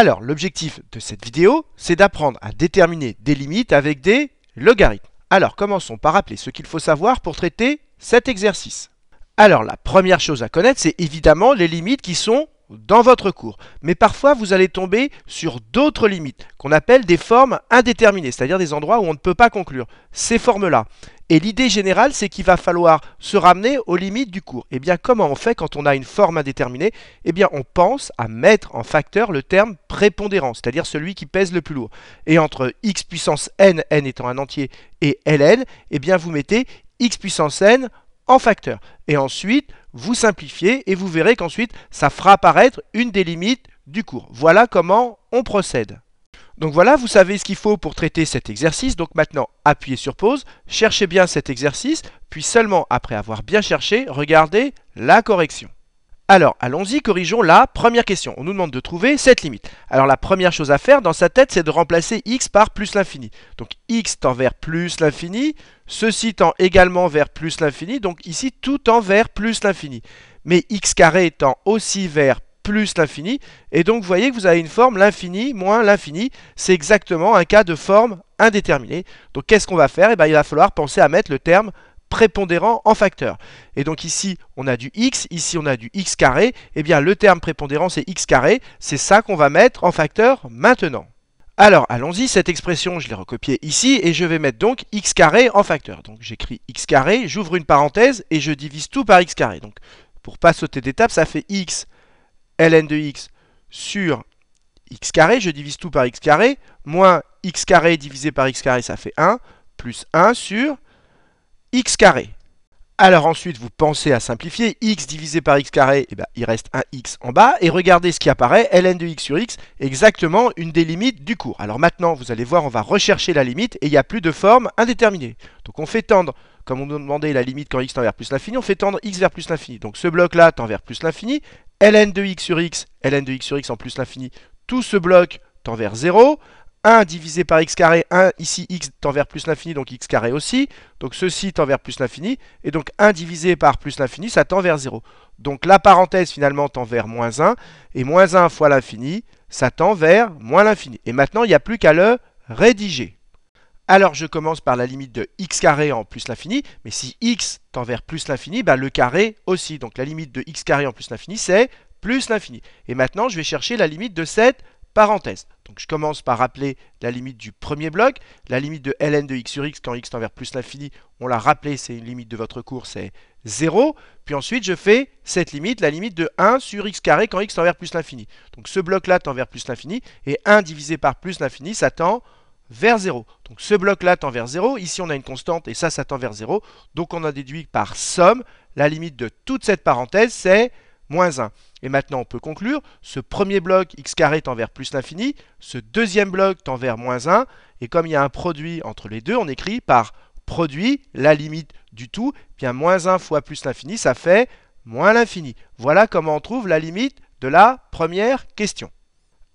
Alors, l'objectif de cette vidéo, c'est d'apprendre à déterminer des limites avec des logarithmes. Alors, commençons par rappeler ce qu'il faut savoir pour traiter cet exercice. Alors, la première chose à connaître, c'est évidemment les limites qui sont dans votre cours. Mais parfois, vous allez tomber sur d'autres limites, qu'on appelle des formes indéterminées, c'est-à-dire des endroits où on ne peut pas conclure ces formes-là. Et l'idée générale, c'est qu'il va falloir se ramener aux limites du cours. Et eh bien, comment on fait quand on a une forme indéterminée Eh bien, on pense à mettre en facteur le terme prépondérant, c'est-à-dire celui qui pèse le plus lourd. Et entre x puissance n, n étant un entier, et ln, eh bien, vous mettez x puissance n en facteur. Et ensuite, vous simplifiez et vous verrez qu'ensuite ça fera apparaître une des limites du cours. Voilà comment on procède. Donc voilà, vous savez ce qu'il faut pour traiter cet exercice. Donc maintenant, appuyez sur pause, cherchez bien cet exercice, puis seulement après avoir bien cherché, regardez la correction. Alors, allons-y, corrigeons la première question. On nous demande de trouver cette limite. Alors, la première chose à faire dans sa tête, c'est de remplacer x par plus l'infini. Donc, x tend vers plus l'infini, ceci tend également vers plus l'infini, donc ici, tout tend vers plus l'infini. Mais x carré tend aussi vers plus l'infini, et donc vous voyez que vous avez une forme, l'infini moins l'infini, c'est exactement un cas de forme indéterminée. Donc, qu'est-ce qu'on va faire Eh bien, il va falloir penser à mettre le terme prépondérant en facteur. Et donc ici, on a du x, ici on a du x carré. et eh bien, le terme prépondérant, c'est x carré. C'est ça qu'on va mettre en facteur maintenant. Alors, allons-y, cette expression, je l'ai recopiée ici, et je vais mettre donc x carré en facteur. Donc j'écris x carré, j'ouvre une parenthèse, et je divise tout par x carré. Donc, pour pas sauter d'étape, ça fait x ln de x sur x carré, je divise tout par x carré, moins x carré divisé par x carré, ça fait 1, plus 1 sur x carré. Alors ensuite, vous pensez à simplifier, x divisé par x carré, et eh ben, il reste un x en bas, et regardez ce qui apparaît, ln de x sur x, exactement une des limites du cours. Alors maintenant, vous allez voir, on va rechercher la limite, et il n'y a plus de forme indéterminée. Donc on fait tendre, comme on nous demandait la limite quand x tend vers plus l'infini, on fait tendre x vers plus l'infini. Donc ce bloc-là tend vers plus l'infini, ln de x sur x, ln de x sur x en plus l'infini, tout ce bloc tend vers 0, 1 divisé par x carré, 1 ici x tend vers plus l'infini, donc x carré aussi, donc ceci tend vers plus l'infini, et donc 1 divisé par plus l'infini, ça tend vers 0. Donc la parenthèse finalement tend vers moins 1, et moins 1 fois l'infini, ça tend vers moins l'infini. Et maintenant, il n'y a plus qu'à le rédiger. Alors je commence par la limite de x carré en plus l'infini, mais si x tend vers plus l'infini, bah, le carré aussi. Donc la limite de x carré en plus l'infini, c'est plus l'infini. Et maintenant, je vais chercher la limite de cette parenthèse. Donc je commence par rappeler la limite du premier bloc. La limite de ln de x sur x quand x tend vers plus l'infini, on l'a rappelé, c'est une limite de votre cours, c'est 0. Puis ensuite je fais cette limite, la limite de 1 sur x carré quand x tend vers plus l'infini. Donc ce bloc-là tend vers plus l'infini, et 1 divisé par plus l'infini, ça tend vers 0. Donc ce bloc-là tend vers 0, ici on a une constante, et ça, ça tend vers 0. Donc on a déduit par somme, la limite de toute cette parenthèse, c'est moins 1. Et maintenant, on peut conclure, ce premier bloc x tend vers plus l'infini, ce deuxième bloc tend vers moins 1, et comme il y a un produit entre les deux, on écrit par produit la limite du tout, eh bien moins 1 fois plus l'infini, ça fait moins l'infini. Voilà comment on trouve la limite de la première question.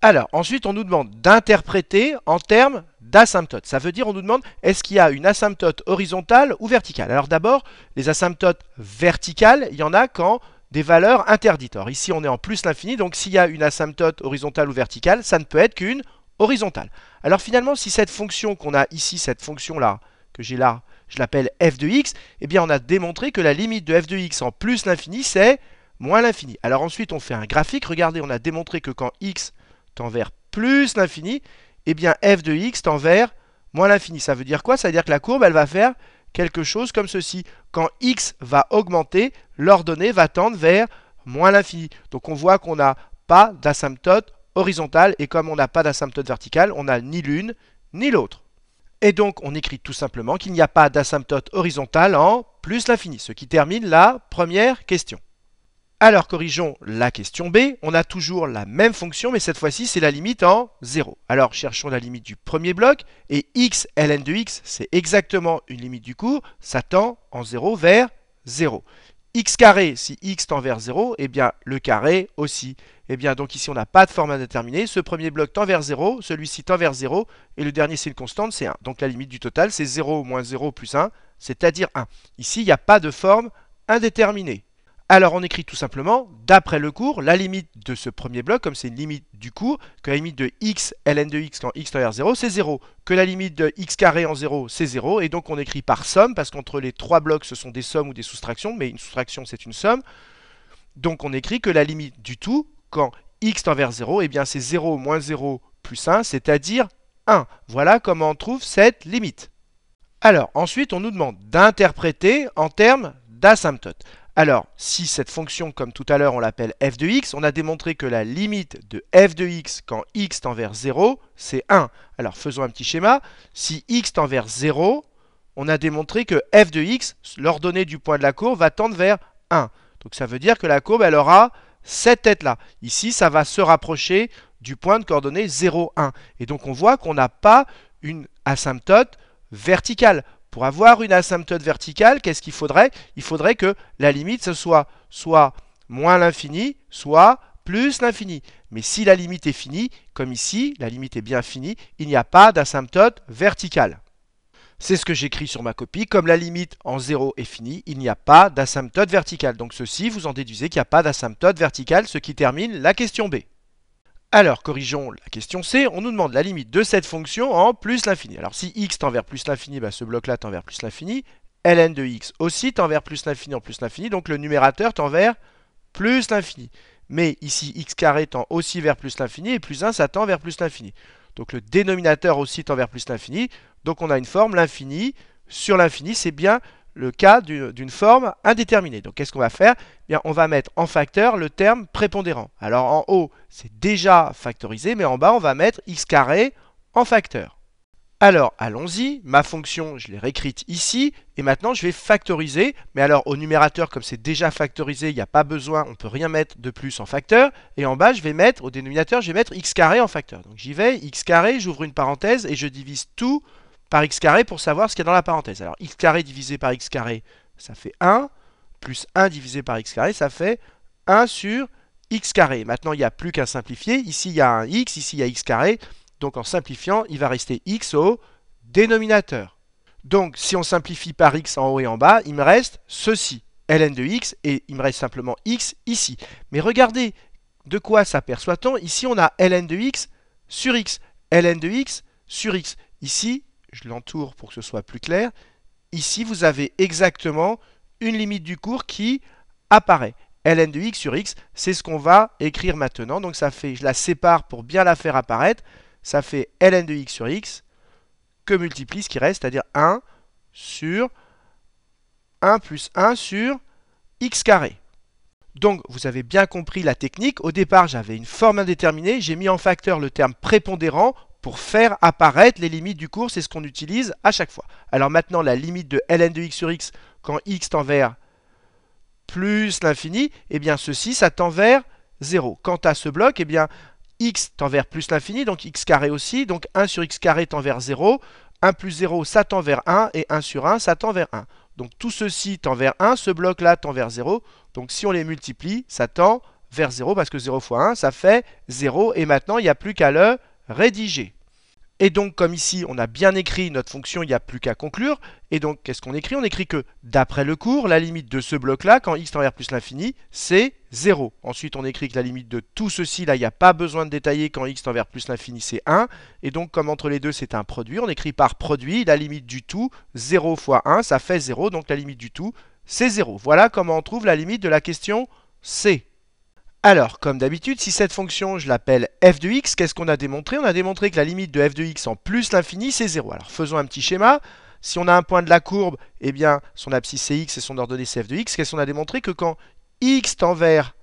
Alors, ensuite, on nous demande d'interpréter en termes d'asymptote. Ça veut dire, on nous demande, est-ce qu'il y a une asymptote horizontale ou verticale Alors d'abord, les asymptotes verticales, il y en a quand des valeurs interdites. ici, on est en plus l'infini, donc s'il y a une asymptote horizontale ou verticale, ça ne peut être qu'une horizontale. Alors finalement, si cette fonction qu'on a ici, cette fonction-là, que j'ai là, je l'appelle f de x, eh bien on a démontré que la limite de f de x en plus l'infini, c'est moins l'infini. Alors ensuite, on fait un graphique. Regardez, on a démontré que quand x tend vers plus l'infini, eh bien f de x tend vers moins l'infini. Ça veut dire quoi Ça veut dire que la courbe, elle va faire quelque chose comme ceci. Quand x va augmenter, l'ordonnée va tendre vers moins l'infini. Donc on voit qu'on n'a pas d'asymptote horizontale, et comme on n'a pas d'asymptote verticale, on n'a ni l'une ni l'autre. Et donc on écrit tout simplement qu'il n'y a pas d'asymptote horizontale en plus l'infini, ce qui termine la première question. Alors corrigeons la question B, on a toujours la même fonction, mais cette fois-ci c'est la limite en 0. Alors cherchons la limite du premier bloc, et x ln de x, c'est exactement une limite du cours, ça tend en 0 vers 0. x carré, si x tend vers 0, et eh bien le carré aussi. Et eh bien donc ici on n'a pas de forme indéterminée, ce premier bloc tend vers 0, celui-ci tend vers 0, et le dernier c'est une constante, c'est 1. Donc la limite du total c'est 0 moins 0 plus 1, c'est-à-dire 1. Ici il n'y a pas de forme indéterminée. Alors on écrit tout simplement, d'après le cours, la limite de ce premier bloc, comme c'est une limite du cours, que la limite de x ln de x quand x tend vers 0, c'est 0, que la limite de x carré en 0, c'est 0, et donc on écrit par somme, parce qu'entre les trois blocs, ce sont des sommes ou des soustractions, mais une soustraction, c'est une somme. Donc on écrit que la limite du tout, quand x tend vers 0, eh bien c'est 0 moins 0 plus 1, c'est-à-dire 1. Voilà comment on trouve cette limite. Alors, ensuite, on nous demande d'interpréter en termes d'asymptote. Alors, si cette fonction, comme tout à l'heure, on l'appelle f de x, on a démontré que la limite de f de x quand x tend vers 0, c'est 1. Alors, faisons un petit schéma. Si x tend vers 0, on a démontré que f de x, l'ordonnée du point de la courbe, va tendre vers 1. Donc, ça veut dire que la courbe, elle aura cette tête-là. Ici, ça va se rapprocher du point de coordonnée 0, 1. Et donc, on voit qu'on n'a pas une asymptote verticale. Pour avoir une asymptote verticale, qu'est-ce qu'il faudrait Il faudrait que la limite, ce soit soit moins l'infini, soit plus l'infini. Mais si la limite est finie, comme ici, la limite est bien finie, il n'y a pas d'asymptote verticale. C'est ce que j'écris sur ma copie. Comme la limite en 0 est finie, il n'y a pas d'asymptote verticale. Donc ceci, vous en déduisez qu'il n'y a pas d'asymptote verticale, ce qui termine la question B. Alors, corrigeons la question C, on nous demande la limite de cette fonction en plus l'infini. Alors si x tend vers plus l'infini, bah, ce bloc-là tend vers plus l'infini, ln de x aussi tend vers plus l'infini en plus l'infini, donc le numérateur tend vers plus l'infini. Mais ici, x carré tend aussi vers plus l'infini, et plus 1, ça tend vers plus l'infini. Donc le dénominateur aussi tend vers plus l'infini, donc on a une forme, l'infini sur l'infini, c'est bien le cas d'une forme indéterminée. Donc qu'est-ce qu'on va faire eh bien, On va mettre en facteur le terme prépondérant. Alors en haut, c'est déjà factorisé, mais en bas, on va mettre x carré en facteur. Alors allons-y, ma fonction, je l'ai réécrite ici, et maintenant je vais factoriser, mais alors au numérateur, comme c'est déjà factorisé, il n'y a pas besoin, on ne peut rien mettre de plus en facteur, et en bas, je vais mettre, au dénominateur, je vais mettre x carré en facteur. Donc j'y vais, x carré, j'ouvre une parenthèse, et je divise tout par x carré pour savoir ce qu'il y a dans la parenthèse. Alors x carré divisé par x carré, ça fait 1, plus 1 divisé par x carré, ça fait 1 sur x carré. Maintenant, il n'y a plus qu'à simplifier. Ici, il y a un x, ici, il y a x carré. Donc en simplifiant, il va rester x au dénominateur. Donc si on simplifie par x en haut et en bas, il me reste ceci, ln de x, et il me reste simplement x ici. Mais regardez, de quoi s'aperçoit-on Ici, on a ln de x sur x, ln de x sur x. Ici, je l'entoure pour que ce soit plus clair. Ici, vous avez exactement une limite du cours qui apparaît. ln de x sur x, c'est ce qu'on va écrire maintenant. Donc ça fait, je la sépare pour bien la faire apparaître. Ça fait ln de x sur x que multiplie ce qui reste, c'est-à-dire 1 sur 1 plus 1 sur x carré. Donc vous avez bien compris la technique. Au départ, j'avais une forme indéterminée. J'ai mis en facteur le terme prépondérant pour faire apparaître les limites du cours, c'est ce qu'on utilise à chaque fois. Alors maintenant, la limite de ln de x sur x, quand x tend vers plus l'infini, eh bien ceci, ça tend vers 0. Quant à ce bloc, eh bien x tend vers plus l'infini, donc x carré aussi, donc 1 sur x carré tend vers 0, 1 plus 0, ça tend vers 1, et 1 sur 1, ça tend vers 1. Donc tout ceci tend vers 1, ce bloc-là tend vers 0, donc si on les multiplie, ça tend vers 0, parce que 0 fois 1, ça fait 0, et maintenant, il n'y a plus qu'à le Rédigé. Et donc, comme ici, on a bien écrit notre fonction, il n'y a plus qu'à conclure. Et donc, qu'est-ce qu'on écrit On écrit que, d'après le cours, la limite de ce bloc-là, quand x tend vers plus l'infini, c'est 0. Ensuite, on écrit que la limite de tout ceci, là, il n'y a pas besoin de détailler, quand x tend vers plus l'infini, c'est 1. Et donc, comme entre les deux, c'est un produit, on écrit par produit la limite du tout, 0 fois 1, ça fait 0, donc la limite du tout, c'est 0. Voilà comment on trouve la limite de la question C. Alors, comme d'habitude, si cette fonction, je l'appelle f de x, qu'est-ce qu'on a démontré On a démontré que la limite de f de x en plus l'infini, c'est 0. Alors, faisons un petit schéma. Si on a un point de la courbe, eh bien, son abscisse c'est x et son ordonnée c'est f de x. Qu'est-ce qu'on a démontré Que quand x tend vers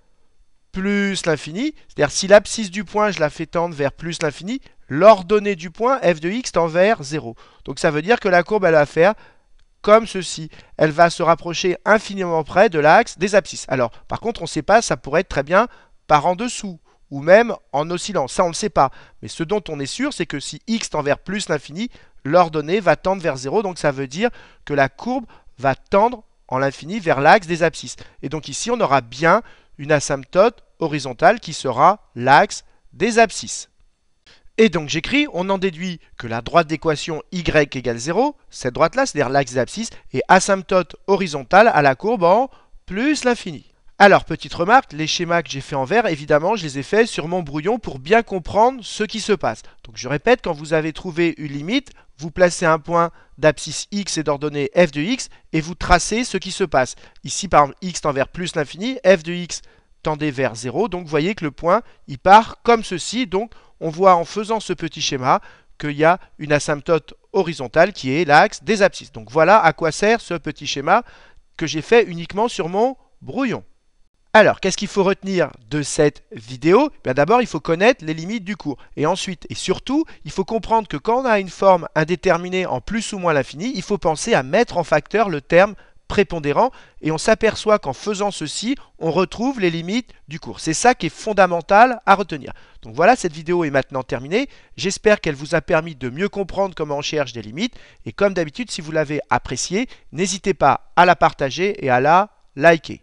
plus l'infini, c'est-à-dire si l'abscisse du point, je la fais tendre vers plus l'infini, l'ordonnée du point, f de x, tend vers 0. Donc ça veut dire que la courbe, elle va faire comme ceci. Elle va se rapprocher infiniment près de l'axe des abscisses. Alors, par contre, on ne sait pas, ça pourrait être très bien par en dessous ou même en oscillant. Ça, on ne le sait pas. Mais ce dont on est sûr, c'est que si x tend vers plus l'infini, l'ordonnée va tendre vers 0. Donc, ça veut dire que la courbe va tendre en l'infini vers l'axe des abscisses. Et donc ici, on aura bien une asymptote horizontale qui sera l'axe des abscisses. Et donc j'écris, on en déduit que la droite d'équation y égale 0, cette droite-là, c'est-à-dire l'axe d'abscisse, est asymptote horizontale à la courbe en plus l'infini. Alors, petite remarque, les schémas que j'ai fait en vert, évidemment, je les ai faits sur mon brouillon pour bien comprendre ce qui se passe. Donc je répète, quand vous avez trouvé une limite, vous placez un point d'abscisse x et d'ordonnée f de x, et vous tracez ce qui se passe. Ici, par exemple, x tend vers plus l'infini, f de x tendait vers 0, donc vous voyez que le point, il part comme ceci, donc on voit en faisant ce petit schéma qu'il y a une asymptote horizontale qui est l'axe des abscisses. Donc voilà à quoi sert ce petit schéma que j'ai fait uniquement sur mon brouillon. Alors, qu'est-ce qu'il faut retenir de cette vidéo eh D'abord, il faut connaître les limites du cours. Et ensuite, et surtout, il faut comprendre que quand on a une forme indéterminée en plus ou moins l'infini, il faut penser à mettre en facteur le terme prépondérant, et on s'aperçoit qu'en faisant ceci, on retrouve les limites du cours. C'est ça qui est fondamental à retenir. Donc voilà, cette vidéo est maintenant terminée. J'espère qu'elle vous a permis de mieux comprendre comment on cherche des limites, et comme d'habitude, si vous l'avez appréciée, n'hésitez pas à la partager et à la liker.